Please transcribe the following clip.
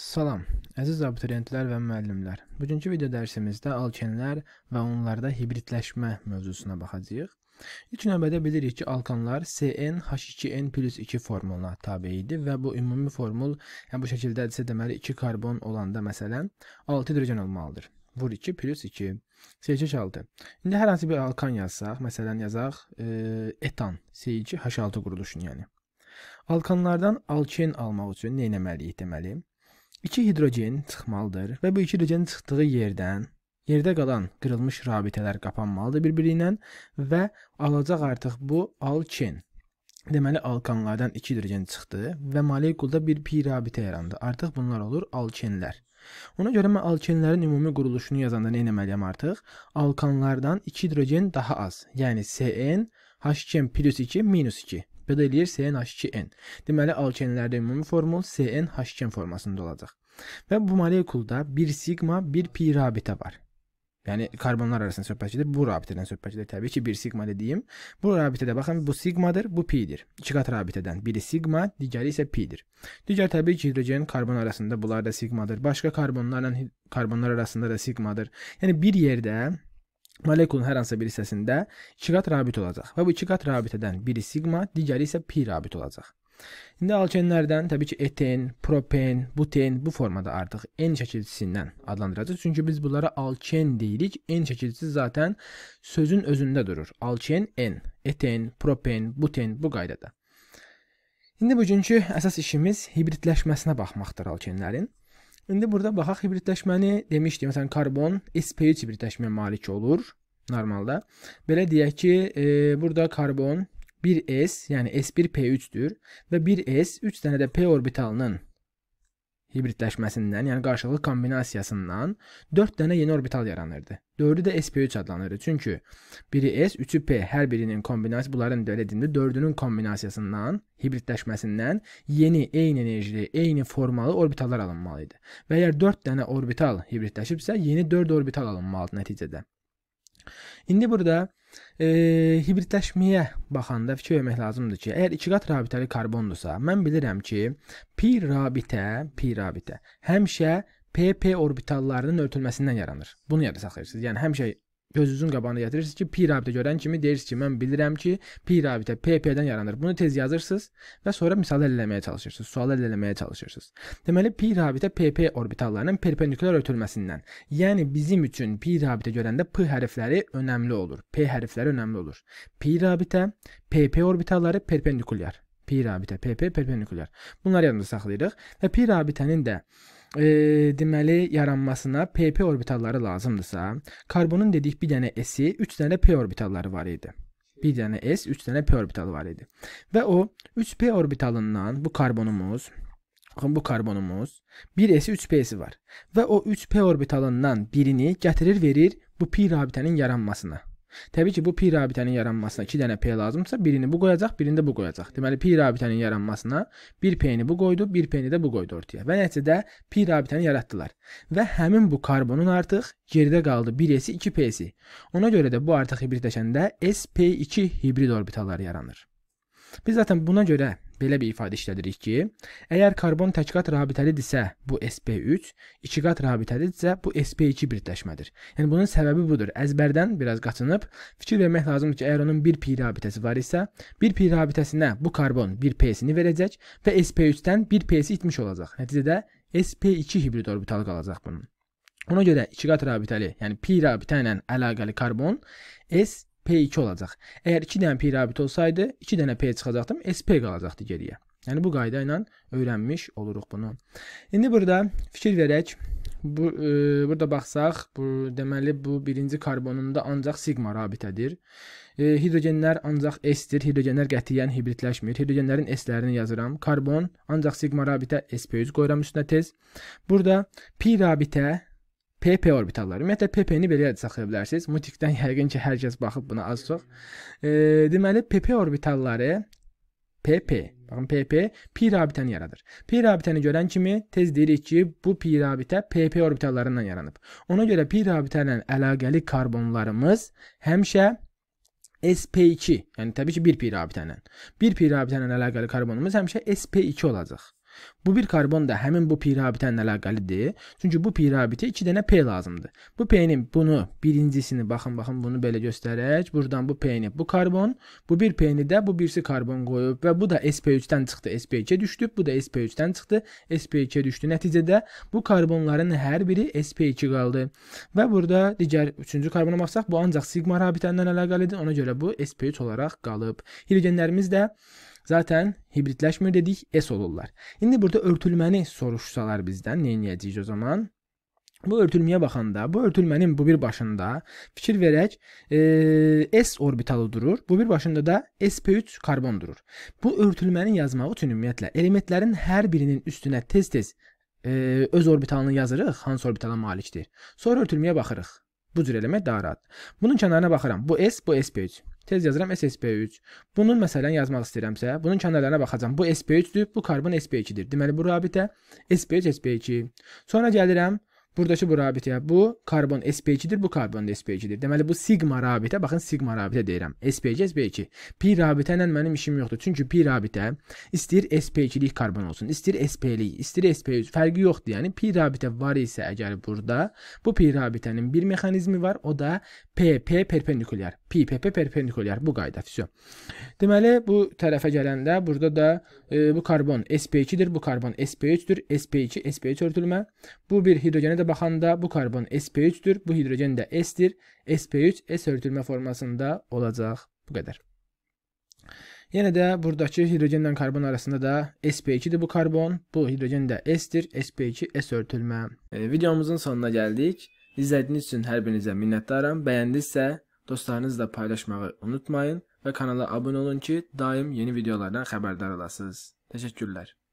Salam, əziz abituriyentlər və müəllimlər. Bugünkü video dərsimizdə alkenlər və onlarda hibridləşmə mövzusuna baxacağıq. İlk növbədə bilirik ki, alkanlar CnH2n+2 formuluna tabe idi və bu ümumi formul yəni bu şəkildədirsə, deməli 2 karbon olanda məsələn 6 hidrogen olmalıdır. Vur 2 plus 2 seçiş 6. İndi hər hansı bir alkan yazsaq, məsələn yazaq e, etan C2H6 quruluşunu yəni. Alkanlardan alken almaq üçün nə etməliyik deməli? 2 hidrogen çıxmalıdır və bu 2 hidrogen çıxdığı yerdən yerdə qalan qırılmış rabitələr qapanmalıdır bir-biri ilə və alacaq artıq bu alken. Deməli alkanlardan 2 hidrogen çıxdı və molekulda bir pi rabitə yarandı. Artıq bunlar olur alkenlər. Ona görə mən alkenlərin ümumi quruluşunu yazanda nə etməliyəm artıq? Alkanlardan 2 hidrogen daha az, yəni CN, H2 plus 2 minus 2 Belə eləyir CnH2n. Deməli alkenlərdə ümumi formul CnH2n formasında olacaq. Və bu molekulda 1 sigma, 1 pi rabitə var. Yəni karbonlar arasında söhbət gedir. Bu rabitədən söhbət gedir. Təbii ki, 1 sigma dediyim. Bu rabitədə baxın, bu sigmadır, bu pi'dir. İki qat rabitədən biri sigma, digəri isə pi'dir. Digər təbii ki, hidrogen karbon arasında bunlar da sigmadır. Başqa karbonlarla karbonlar arasında da sigmadır. Yəni bir yerdə Molekulun hər hansısa bir hissəsində iki qat rabit olacaq və bu iki qat rabitədən biri sigma, digəri isə pi rabit olacaq. İndi alkenlərdən təbii ki, eten, propen, buten bu formada artıq N şəkilçisindən adlandıracağıq. Çünki biz bunlara alken deyirik. N şəkilçisi zaten sözün özündə durur. Alken N, eten, propen, buten bu qaydada. İndi bugünkü əsas işimiz hibridləşməsinə baxmaqdır alkenlərin. İndi burada baxaq hibridləşməni demişdik. Məsələn, karbon SPH hibridləşməyə malik olur normalda. Belə deyək ki, e, burada karbon 1s, yəni S1P3-dür və 1s 3 dənə də p orbitalının hibridləşməsindən, yəni qarşılıqlı kombinasiyasından 4 dənə yeni orbital yaranırdı. Dördü də sp3 adlanırdı. Çünki biri s, üçü p, hər birinin kombinasiyası bunların belə deyəndə dördünün kombinasiyasından, hibridləşməsindən yeni eyni enerjili, eyni formalı orbitallar alınmalı idi. Və əgər 4 dənə orbital hibridləşibsə, yeni 4 orbital alınmalıdır nəticədə. İndi burada e, hibridləşməyə baxanda fikir vermək lazımdır ki, əgər ikiqat rabitəli karbondursa, mən bilirəm ki, pi rabitə, pi rabitə həmişə PP orbitallarının örtülməsindən yaranır. Bunu yadda saxlayırsınız. Yəni həmişə gözünüzün qabağına gətirirsiniz ki, pi rabitə görən kimi deyirsiniz ki, mən bilirəm ki, pi rabitə PP-dən yaranır. Bunu tez yazırsınız və sonra misalı əlləməyə çalışırsınız, sualı əlləməyə çalışırsınız. Deməli, pi rabitə PP orbitallarının perpendikulyar ötülməsindən, yəni bizim üçün pi rabitə görəndə p hərfləri önəmli olur. P hərfləri önəmli olur. Pi rabitə, PP orbitalları perpendikulyar. Pi rabitə, PP perpendikulyar. Bunları yadımızda saxlayırıq və pi rabitənin də e, deməli yaranmasına pp orbitalları lazımdırsa, karbonun dedik bir dənə s-i, 3 dənə p orbitalları var idi. Bir dənə s, 3 dənə p orbitalı var idi. Və o 3p orbitalından bu karbonumuz Baxın bu karbonumuz 1s 3p-si var və o 3p orbitalından birini gətirir verir bu pi rabitənin yaranmasına. Təbii ki, bu pi rabitənin yaranmasına 2 dənə p lazımdırsa, birini bu qoyacaq, birini də bu qoyacaq. Deməli pi rabitənin yaranmasına 1 p-ni bu qoydu, 1 p-ni də bu qoydu ortaya və nəticədə pi rabitəni yaratdılar. Və həmin bu karbonun artıq geridə qaldı 1s, 2ps. Ona görə də bu artıq hibridləşəndə sp2 hibrid orbitaları yaranır. Biz zaten buna görə belə bir ifadə işlədirik ki, əgər karbon təkqat rabitəlidirsə, bu sp3, ikiqat rabitəlidirsə, bu sp2 birləşmədir. Yəni bunun səbəbi budur. Əzbərdən biraz qaçınıb fikir vermək lazımdır ki, əgər onun 1p rabitəsi var isə, 1p rabitəsinə bu karbon 1p-sini verəcək və sp3-dən 1p-si itmiş olacaq. Nəticədə sp2 hibrid orbital qalacaq bunun. Ona görə ikiqat rabitəli, yəni pi rabitə ilə əlaqəli karbon s P2 olacaq. Əgər 2 dənə P rabit olsaydı, 2 dənə P çıxacaqdım, SP qalacaqdı geriyə. Yəni bu qayda ilə öyrənmiş oluruq bunu. İndi burada fikir verək. Bu e, burada baxsaq, bu deməli bu birinci karbonunda ancaq sigma rabitədir. E, hidrogenlər ancaq S-dir. Hidrogenlər qətiyyən hibridləşmir. Hidrogenlərin S-lərini yazıram. Karbon ancaq sigma rabitə SP3 qoyuram üstünə tez. Burada pi rabitə PP orbitalları. Ümumiyyətlə PP-ni belə yadda saxlaya bilərsiniz. Mutikdən yəqin ki, hər kəs baxıb buna az çox. E, deməli PP orbitalları PP Baxın PP pi rabitəni yaradır. Pi rabitəni görən kimi tez deyirik ki, bu pi rabitə PP orbitallarından yaranıb. Ona görə pi rabitə ilə əlaqəli karbonlarımız həmişə SP2, yəni təbii ki, 1 pi rabitə ilə. 1 pi rabitə ilə əlaqəli karbonumuz həmişə SP2 olacaq. Bu bir karbon da həmin bu pirabitənlə əlaqəlidir. Çünki bu pirabitə 2 dənə P lazımdır. Bu P-nin bunu birincisini baxın, baxın bunu belə göstərək. Burdan bu P-ni bu karbon, bu bir P-ni də bu birisi karbon qoyub və bu da SP3-dən çıxdı, SP2-yə düşdü. Bu da SP3-dən çıxdı, SP2-yə düşdü. Nəticədə bu karbonların hər biri SP2 qaldı. Və burada digər 3-cü karbona baxsaq, bu ancaq sigma rabitəndən əlaqəlidir. Ona görə bu SP3 olaraq qalıb. Hidrogenlərimiz də Zaten hibritləşmir dedik, S olurlar. İndi burada örtülməni soruşsalar bizdən nə edəcəyik o zaman? Bu örtülməyə baxanda, bu örtülmənin bu bir başında fikir verək, e, s orbitalı durur. Bu bir başında da sp3 karbon durur. Bu örtülməni yazmaq üçün ümumiyyətlə elementlərin hər birinin üstünə tez-tez e, öz orbitalını yazırıq, hansı orbitala malikdir. Sonra örtülməyə baxırıq. Bu cür eləmək daha rahat. Bunun kənarına baxıram. Bu S, bu SP3. Tez yazıram SSP3. Bunun məsələn yazmaq istəyirəmsə, bunun kənarlarına baxacam. Bu SP3-dür, bu karbon SP2-dir. Deməli bu rabitə SP3 SP2. Sonra gəlirəm Buradakı bu rabitəyə bu karbon sp2-dir, bu karbon da sp2-dir. Deməli bu sigma rabitə, baxın sigma rabitə deyirəm. sp2 sp2. Pi rabitə ilə mənim işim yoxdur. Çünki pi rabitə istəyir sp2-lik karbon olsun, istəyir sp-lik, istəyir sp3, fərqi yoxdur. Yəni pi rabitə var isə əgər burada bu pi rabitənin bir mexanizmi var, o da pp perpendikulyar. Pi pp perpendikulyar bu qayda. Vəsio. Deməli bu tərəfə gələndə burada da e, bu karbon sp2-dir, bu karbon sp3-dür, sp2 sp3 örtülmə. Bu bir hidrogenə də belə baxanda bu karbon sp3-dür, bu hidrogen də s-dir. sp3 s örtülmə formasında olacaq. Bu qədər. Yenə də buradakı hidrogenlə karbon arasında da sp2-dir bu karbon, bu hidrogen də s-dir, sp2 s örtülmə. E, videomuzun sonuna gəldik. İzlədiyiniz üçün hər birinizə minnətdaram. Bəyəndinizsə dostlarınızla paylaşmağı unutmayın və kanala abunə olun ki, daim yeni videolardan xəbərdar olasınız. Təşəkkürlər.